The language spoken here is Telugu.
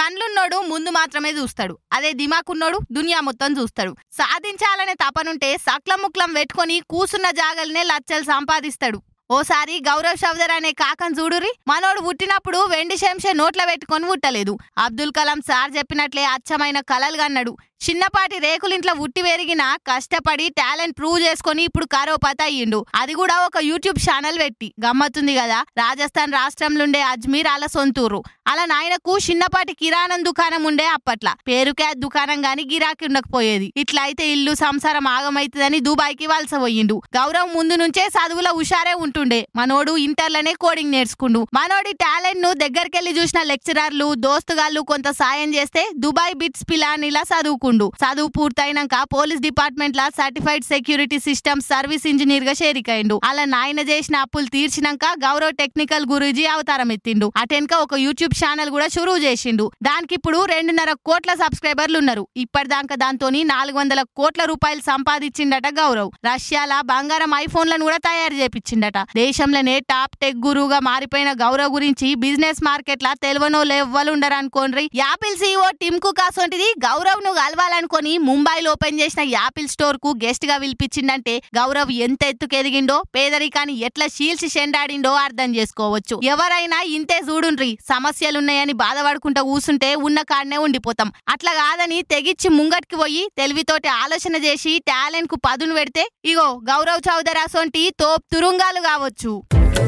కండ్లున్నోడు ముందు మాత్రమే చూస్తాడు అదే దిమాకున్నోడు దునియా మొత్తం చూస్తాడు సాధించాలనే తపనుంటే సక్లం ముక్లం పెట్టుకొని కూసున్న జాగలనే లచ్చలు సంపాదిస్తాడు ఓసారి గౌరవ్ షవదర్ అనే కాకం చూడురి మనోడు పుట్టినప్పుడు వెండి శంషే నోట్ల పెట్టుకొని పుట్టలేదు అబ్దుల్ కలాం సార్ చెప్పినట్లే అచ్చమైన కలలుగన్నడు చిన్నపాటి రేకులింట్లో ఉట్టి పెరిగిన కష్టపడి టాలెంట్ ప్రూవ్ చేసుకుని ఇప్పుడు పత అయ్యిండు అది కూడా ఒక యూట్యూబ్ ఛానల్ పెట్టి గమ్మత్తుంది కదా రాజస్థాన్ రాష్ట్రంలోండే అజ్మీర్ అలా సొంతూరు అలా నాయనకు చిన్నపాటి కిరాణం దుకాణం ఉండే అప్పట్ల పేరుకే దుకాణం గాని గిరాకీ ఉండకపోయేది ఇట్లా అయితే ఇల్లు సంసారం ఆగమైతుందని దుబాయ్కి వలస పోయిండు గౌరవ్ ముందు నుంచే చదువుల హుషారే ఉంటుండే మనోడు ఇంటర్లోనే కోడింగ్ నేర్చుకుండు మనోడి టాలెంట్ ను దగ్గరికెళ్లి చూసిన లెక్చరర్లు దోస్తుగాళ్ళు కొంత సాయం చేస్తే దుబాయ్ బిట్స్ పిలానిలా చదువుకుండు చేసుకుండు చదువు పూర్తయినాక పోలీస్ డిపార్ట్మెంట్ లా certified security system service engineer గా చేరికైండు అలా నాయన చేసిన అప్పులు తీర్చినాక గౌరవ టెక్నికల్ గురూజీ అవతారం ఎత్తిండు అటెన్క ఒక యూట్యూబ్ ఛానల్ కూడా షురూ చేసిండు దానికి ఇప్పుడు రెండున్నర కోట్ల సబ్స్క్రైబర్లు ఉన్నారు ఇప్పటిదాకా దాంతో నాలుగు వందల కోట్ల రూపాయలు సంపాదించిండట గౌరవ్ రష్యాల బంగారం ఐఫోన్లను కూడా తయారు చేపించిండట దేశంలోనే టాప్ టెక్ గురువుగా మారిపోయిన గౌరవ్ గురించి బిజినెస్ మార్కెట్ లా తెలివనో లెవ్వలు ఉండరు అనుకోండి యాపిల్ సిఇఓ టిమ్ కాసు అసొంటిది గౌరవ్ ను కలవాలనుకొని ముంబైలో ఓపెన్ చేసిన యాపిల్ స్టోర్ కు గెస్ట్ గా పిలిపించిందంటే గౌరవ్ ఎంత ఎత్తుకు ఎదిగిండో పేదరికాన్ని ఎట్లా శీల్చి చెండాడిండో అర్థం చేసుకోవచ్చు ఎవరైనా ఇంతే చూడుండ్రి సమస్యలున్నాయని బాధపడుకుంటూ కూసుంటే ఉన్న కాడనే ఉండిపోతాం అట్లా కాదని తెగిచ్చి ముంగట్కి పోయి తెలివితోటి ఆలోచన చేసి టాలెంట్ కు పదును పెడితే ఇగో గౌరవ్ చౌదరాసోంటి తోప్ తురుంగాలు కావచ్చు